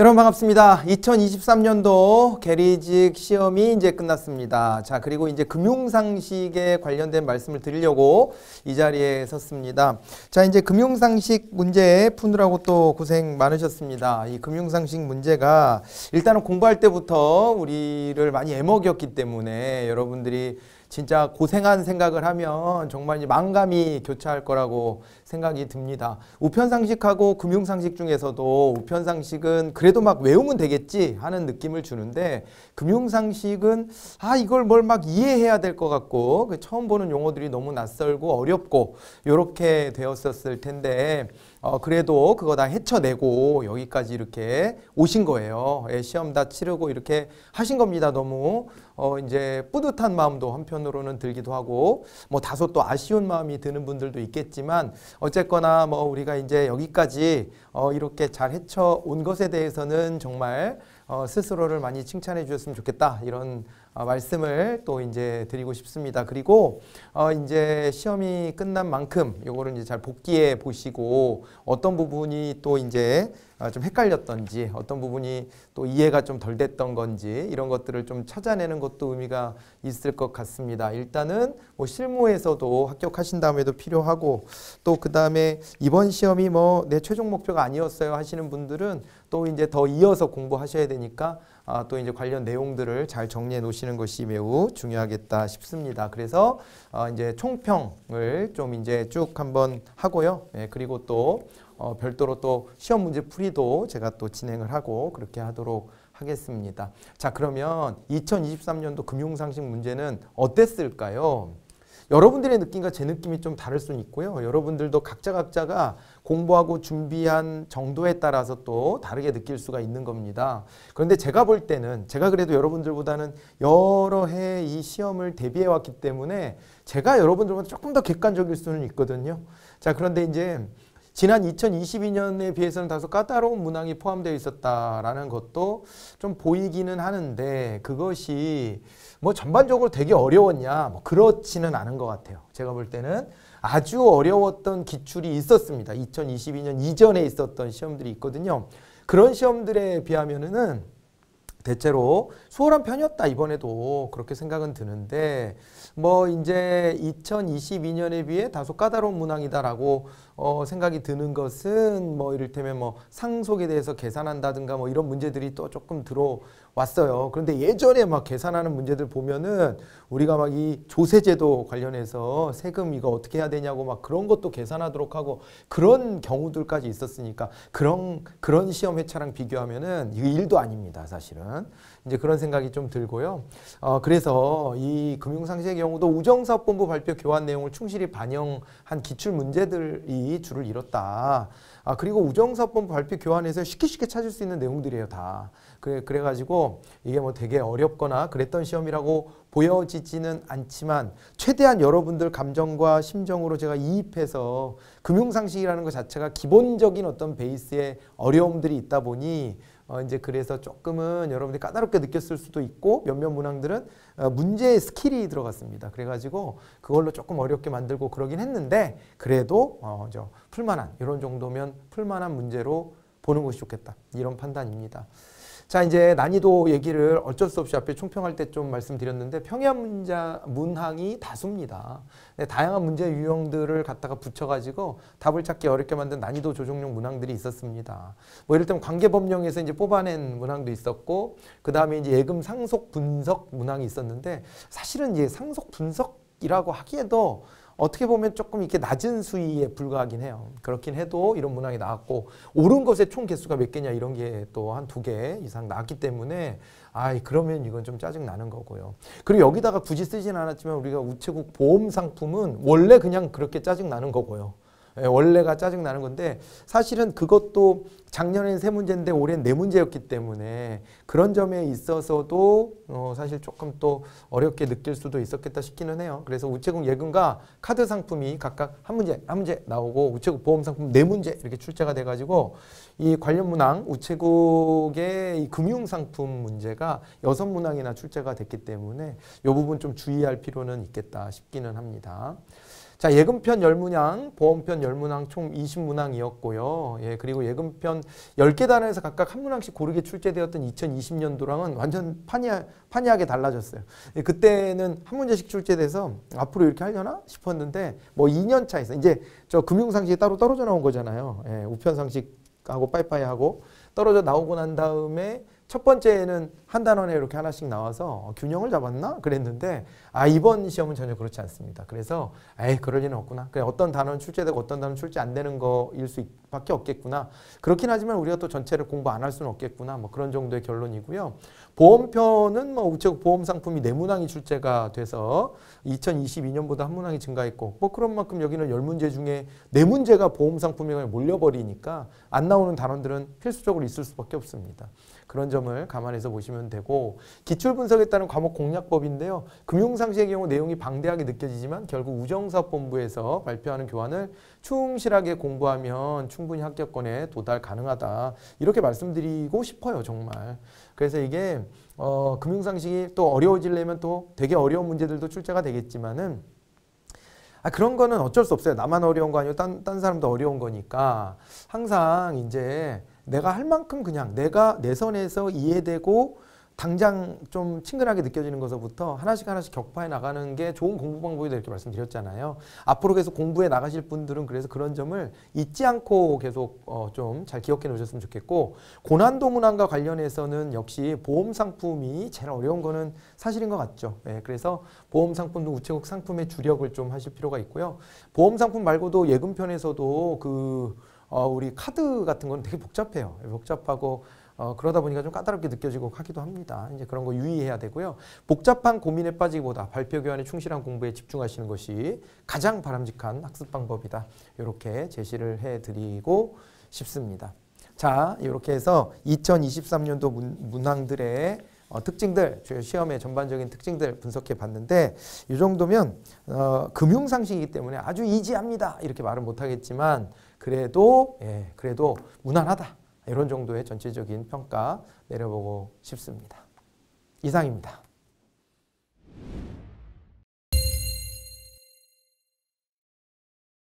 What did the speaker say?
여러분 반갑습니다. 2023년도 게리직 시험이 이제 끝났습니다. 자, 그리고 이제 금융상식에 관련된 말씀을 드리려고 이 자리에 섰습니다. 자, 이제 금융상식 문제 푸느라고 또 고생 많으셨습니다. 이 금융상식 문제가 일단은 공부할 때부터 우리를 많이 애먹였기 때문에 여러분들이 진짜 고생한 생각을 하면 정말 이제 망감이 교차할 거라고 생각이 듭니다. 우편상식하고 금융상식 중에서도 우편상식은 그래도 막 외우면 되겠지 하는 느낌을 주는데 금융상식은 아 이걸 뭘 막 이해해야 될 것 같고 그 처음 보는 용어들이 너무 낯설고 어렵고 이렇게 되었었을 텐데 어, 그래도 그거 다 헤쳐내고 여기까지 이렇게 오신 거예요. 예, 시험 다 치르고 이렇게 하신 겁니다. 너무 어, 이제 뿌듯한 마음도 한편으로는 들기도 하고 뭐 다소 또 아쉬운 마음이 드는 분들도 있겠지만 어쨌거나 뭐 우리가 이제 여기까지 어, 이렇게 잘 헤쳐 온 것에 대해서는 정말 어, 스스로를 많이 칭찬해 주셨으면 좋겠다 이런 어, 말씀을 또 이제 드리고 싶습니다. 그리고 어, 이제 시험이 끝난 만큼 요거를 이제 잘 복기해 보시고 어떤 부분이 또 이제 어, 좀 헷갈렸던지 어떤 부분이 또 이해가 좀 덜 됐던 건지 이런 것들을 좀 찾아내는 것도 의미가 있을 것 같습니다. 일단은 뭐 실무에서도 합격하신 다음에도 필요하고 또 그 다음에 이번 시험이 뭐 내 최종 목표가 아니었어요 하시는 분들은 또 이제 더 이어서 공부하셔야 되니까 아, 또 이제 관련 내용들을 잘 정리해 놓으시는 것이 매우 중요하겠다 싶습니다. 그래서 어, 이제 총평을 좀 이제 쭉 한번 하고요. 예, 그리고 또 어, 별도로 또 시험 문제 풀이도 제가 또 진행을 하고 그렇게 하도록 하겠습니다. 자 그러면 2023년도 금융상식 문제는 어땠을까요? 여러분들의 느낌과 제 느낌이 좀 다를 수는 있고요. 여러분들도 각자 각자가 공부하고 준비한 정도에 따라서 또 다르게 느낄 수가 있는 겁니다. 그런데 제가 볼 때는 제가 그래도 여러분들보다는 여러 해 이 시험을 대비해 왔기 때문에 제가 여러분들보다 조금 더 객관적일 수는 있거든요. 자, 그런데 이제 지난 2022년에 비해서는 다소 까다로운 문항이 포함되어 있었다라는 것도 좀 보이기는 하는데 그것이 뭐 전반적으로 되게 어려웠냐 뭐 그렇지는 않은 것 같아요. 제가 볼 때는 아주 어려웠던 기출이 있었습니다. 2022년 이전에 있었던 시험들이 있거든요. 그런 시험들에 비하면은 대체로 수월한 편이었다 이번에도 그렇게 생각은 드는데 뭐 이제 2022년에 비해 다소 까다로운 문항이다라고 어 생각이 드는 것은 뭐 이를테면 뭐 상속에 대해서 계산한다든가 뭐 이런 문제들이 또 조금 들어왔어요. 그런데 예전에 막 계산하는 문제들 보면은 우리가 막 이 조세제도 관련해서 세금 이거 어떻게 해야 되냐고 막 그런 것도 계산하도록 하고 그런 경우들까지 있었으니까 그런 그런 시험 회차랑 비교하면은 이 일도 아닙니다 사실은. 모지만 이제 그런 생각이 좀 들고요. 어, 그래서 이 금융상시의 경우도 우정사업본부 발표 교환 내용을 충실히 반영한 기출 문제들이 줄을 이뤘다. 아, 그리고 우정사업본부 발표 교환에서 쉽게 쉽게 찾을 수 있는 내용들이에요, 다. 그래, 그래가지고 이게 뭐 되게 어렵거나 그랬던 시험이라고 보여지지는 않지만 최대한 여러분들 감정과 심정으로 제가 이입해서 금융상식이라는 것 자체가 기본적인 어떤 베이스에 어려움들이 있다 보니 어, 이제 그래서 조금은 여러분들이 까다롭게 느꼈을 수도 있고 몇몇 문항들은 어, 문제의 스킬이 들어갔습니다. 그래가지고 그걸로 조금 어렵게 만들고 그러긴 했는데 그래도 어, 저 풀만한 이런 정도면 풀만한 문제로 보는 것이 좋겠다. 이런 판단입니다. 자 이제 난이도 얘기를 어쩔 수 없이 앞에 총평할 때 좀 말씀드렸는데 평야 문자 문항이 다수입니다. 네, 다양한 문제 유형들을 갖다가 붙여가지고 답을 찾기 어렵게 만든 난이도 조정용 문항들이 있었습니다. 뭐 예를 들면 관계법령에서 이제 뽑아낸 문항도 있었고 그 다음에 이제 예금 상속 분석 문항이 있었는데 사실은 이제 상속 분석 이라고 하기에도 어떻게 보면 조금 이렇게 낮은 수위에 불과하긴 해요. 그렇긴 해도 이런 문항이 나왔고 오른 것의 총 개수가 몇 개냐 이런 게 또 한 두 개 이상 나왔기 때문에 아 그러면 이건 좀 짜증 나는 거고요. 그리고 여기다가 굳이 쓰진 않았지만 우리가 우체국 보험 상품은 원래 그냥 그렇게 짜증 나는 거고요. 예, 원래가 짜증 나는 건데 사실은 그것도 작년엔 세 문제인데 올해는 네 문제였기 때문에 그런 점에 있어서도 어 사실 조금 또 어렵게 느낄 수도 있었겠다 싶기는 해요. 그래서 우체국 예금과 카드 상품이 각각 한 문제 한 문제 나오고 우체국 보험 상품 네 문제 이렇게 출제가 돼가지고 이 관련 문항 우체국의 이 금융 상품 문제가 여섯 문항이나 출제가 됐기 때문에 이 부분 좀 주의할 필요는 있겠다 싶기는 합니다. 자, 예금편 열문항 보험편 열문항총 20문항이었고요. 예, 그리고 예금편 10개 단에서 원 각각 한 문항씩 고르게 출제되었던 2020년도랑은 완전 판이하, 판이하게 달라졌어요. 예, 그때는 한 문제씩 출제돼서 앞으로 이렇게 하려나 싶었는데 뭐 2년 차에서 이제 저 금융상식이 따로 떨어져 나온 거잖아요. 예, 우편상식하고 빠이빠이하고 떨어져 나오고 난 다음에 첫 번째는 한 단원에 이렇게 하나씩 나와서 어, 균형을 잡았나 그랬는데 아 이번 시험은 전혀 그렇지 않습니다. 그래서 에이 그럴 리는 없구나. 그래 어떤 단원 출제되고 어떤 단원 출제 안 되는 거일 수밖에 없겠구나. 그렇긴 하지만 우리가 또 전체를 공부 안 할 수는 없겠구나. 뭐 그런 정도의 결론이고요. 보험편은 뭐 우체국 보험 상품이 네 문항이 출제가 돼서 2022년보다 한 문항이 증가했고 뭐 그런 만큼 여기는 열 문제 중에 네 문제가 보험 상품에 몰려버리니까 안 나오는 단원들은 필수적으로 있을 수밖에 없습니다. 그런 점을 감안해서 보시면 되고 기출분석에 따른 과목 공략법인데요. 금융상식의 경우 내용이 방대하게 느껴지지만 결국 우정사업본부에서 발표하는 교환을 충실하게 공부하면 충분히 합격권에 도달 가능하다. 이렇게 말씀드리고 싶어요. 정말. 그래서 이게 어, 금융상식이 또 어려워지려면 또 되게 어려운 문제들도 출제가 되겠지만은 아, 그런 거는 어쩔 수 없어요. 나만 어려운 거 아니고 딴, 딴 사람도 어려운 거니까 항상 이제 내가 할 만큼 그냥 내가 내 선에서 이해되고 당장 좀 친근하게 느껴지는 것부터 하나씩 하나씩 격파해 나가는 게 좋은 공부 방법이다 이렇게 말씀드렸잖아요. 앞으로 계속 공부해 나가실 분들은 그래서 그런 점을 잊지 않고 계속 어좀잘 기억해 놓으셨으면 좋겠고 고난도 문항과 관련해서는 역시 보험 상품이 제일 어려운 거는 사실인 것 같죠. 예, 그래서 보험 상품도 우체국 상품의 주력을 좀 하실 필요가 있고요. 보험 상품 말고도 예금편에서도 그 어, 우리 카드 같은 건 되게 복잡해요. 복잡하고 어, 그러다 보니까 좀 까다롭게 느껴지고 하기도 합니다. 이제 그런 거 유의해야 되고요. 복잡한 고민에 빠지기보다 발표 교환에 충실한 공부에 집중하시는 것이 가장 바람직한 학습 방법이다. 이렇게 제시를 해드리고 싶습니다. 자, 이렇게 해서 2023년도 문, 문항들의 어, 특징들, 시험의 전반적인 특징들 분석해 봤는데 이 정도면 어, 금융 상식이기 때문에 아주 이지합니다 이렇게 말은 못하겠지만 그래도 예, 그래도 무난하다 이런 정도의 전체적인 평가 내려보고 싶습니다. 이상입니다.